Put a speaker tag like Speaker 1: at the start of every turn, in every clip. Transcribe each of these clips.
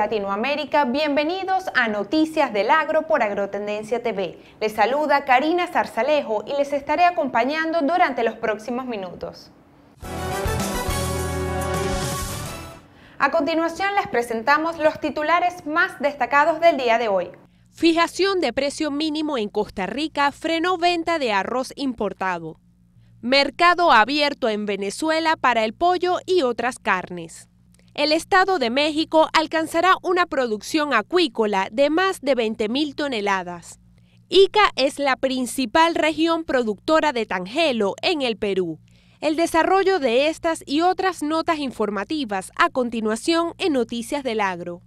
Speaker 1: Latinoamérica, bienvenidos a Noticias del Agro por Agrotendencia TV. Les saluda Karina Zarzalejo y les estaré acompañando durante los próximos minutos. A continuación les presentamos los titulares más destacados del día de hoy. Fijación de precio mínimo en Costa Rica frenó venta de arroz importado. Mercado abierto en Venezuela para el pollo y otras carnes el Estado de México alcanzará una producción acuícola de más de 20.000 toneladas. Ica es la principal región productora de tangelo en el Perú. El desarrollo de estas y otras notas informativas a continuación en Noticias del Agro.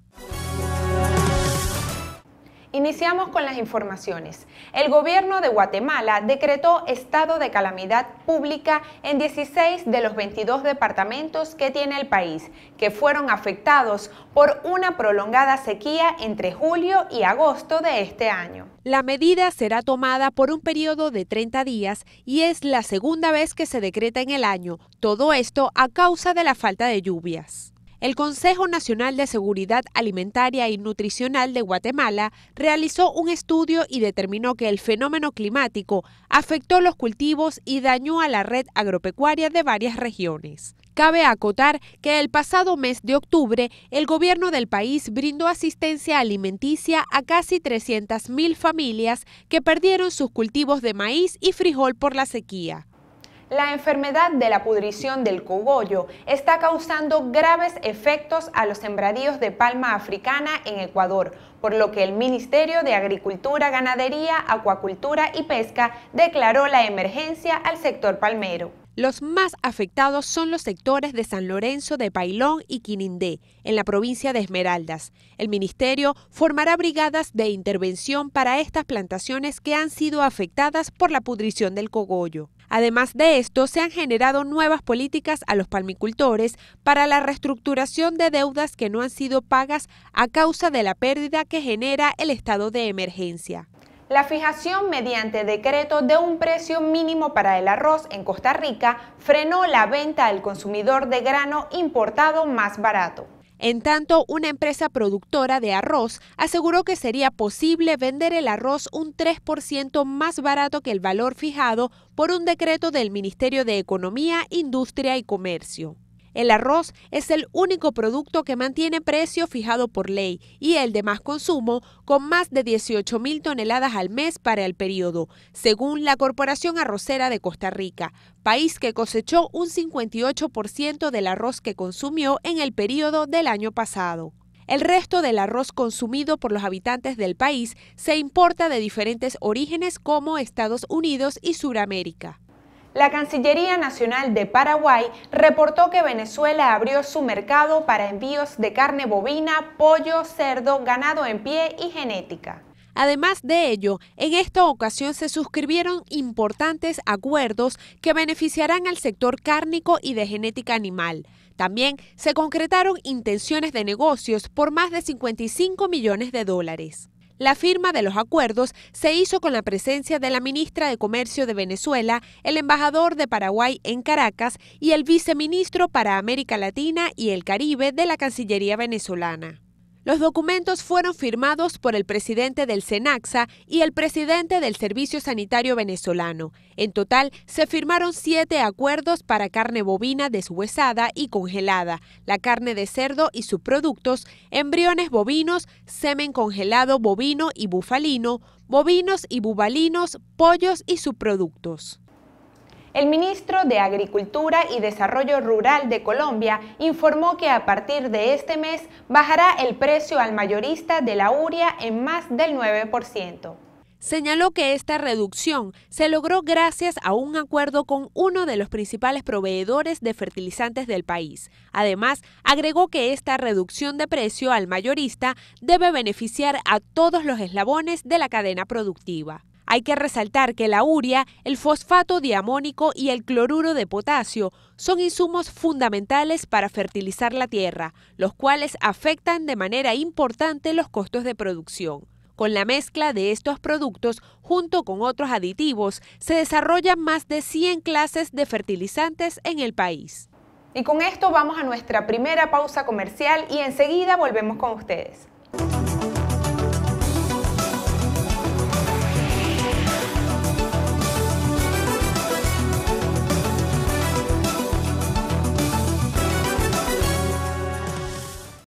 Speaker 1: Iniciamos con las informaciones. El gobierno de Guatemala decretó estado de calamidad pública en 16 de los 22 departamentos que tiene el país, que fueron afectados por una prolongada sequía entre julio y agosto de este año. La medida será tomada por un periodo de 30 días y es la segunda vez que se decreta en el año, todo esto a causa de la falta de lluvias el Consejo Nacional de Seguridad Alimentaria y Nutricional de Guatemala realizó un estudio y determinó que el fenómeno climático afectó los cultivos y dañó a la red agropecuaria de varias regiones. Cabe acotar que el pasado mes de octubre, el gobierno del país brindó asistencia alimenticia a casi 300.000 familias que perdieron sus cultivos de maíz y frijol por la sequía. La enfermedad de la pudrición del cogollo está causando graves efectos a los sembradíos de palma africana en Ecuador, por lo que el Ministerio de Agricultura, Ganadería, Acuacultura y Pesca declaró la emergencia al sector palmero. Los más afectados son los sectores de San Lorenzo de Pailón y Quinindé, en la provincia de Esmeraldas. El ministerio formará brigadas de intervención para estas plantaciones que han sido afectadas por la pudrición del cogollo. Además de esto, se han generado nuevas políticas a los palmicultores para la reestructuración de deudas que no han sido pagas a causa de la pérdida que genera el estado de emergencia. La fijación mediante decreto de un precio mínimo para el arroz en Costa Rica frenó la venta al consumidor de grano importado más barato. En tanto, una empresa productora de arroz aseguró que sería posible vender el arroz un 3% más barato que el valor fijado por un decreto del Ministerio de Economía, Industria y Comercio. El arroz es el único producto que mantiene precio fijado por ley y el de más consumo con más de 18.000 toneladas al mes para el periodo, según la Corporación Arrocera de Costa Rica, país que cosechó un 58% del arroz que consumió en el periodo del año pasado. El resto del arroz consumido por los habitantes del país se importa de diferentes orígenes como Estados Unidos y Sudamérica. La Cancillería Nacional de Paraguay reportó que Venezuela abrió su mercado para envíos de carne bovina, pollo, cerdo, ganado en pie y genética. Además de ello, en esta ocasión se suscribieron importantes acuerdos que beneficiarán al sector cárnico y de genética animal. También se concretaron intenciones de negocios por más de 55 millones de dólares. La firma de los acuerdos se hizo con la presencia de la ministra de Comercio de Venezuela, el embajador de Paraguay en Caracas y el viceministro para América Latina y el Caribe de la Cancillería venezolana. Los documentos fueron firmados por el presidente del CENAXA y el presidente del Servicio Sanitario Venezolano. En total, se firmaron siete acuerdos para carne bovina deshuesada y congelada, la carne de cerdo y sus productos, embriones bovinos, semen congelado bovino y bufalino, bovinos y bubalinos, pollos y subproductos. El ministro de Agricultura y Desarrollo Rural de Colombia informó que a partir de este mes bajará el precio al mayorista de la uria en más del 9%. Señaló que esta reducción se logró gracias a un acuerdo con uno de los principales proveedores de fertilizantes del país. Además, agregó que esta reducción de precio al mayorista debe beneficiar a todos los eslabones de la cadena productiva. Hay que resaltar que la uria, el fosfato diamónico y el cloruro de potasio son insumos fundamentales para fertilizar la tierra, los cuales afectan de manera importante los costos de producción. Con la mezcla de estos productos, junto con otros aditivos, se desarrollan más de 100 clases de fertilizantes en el país. Y con esto vamos a nuestra primera pausa comercial y enseguida volvemos con ustedes.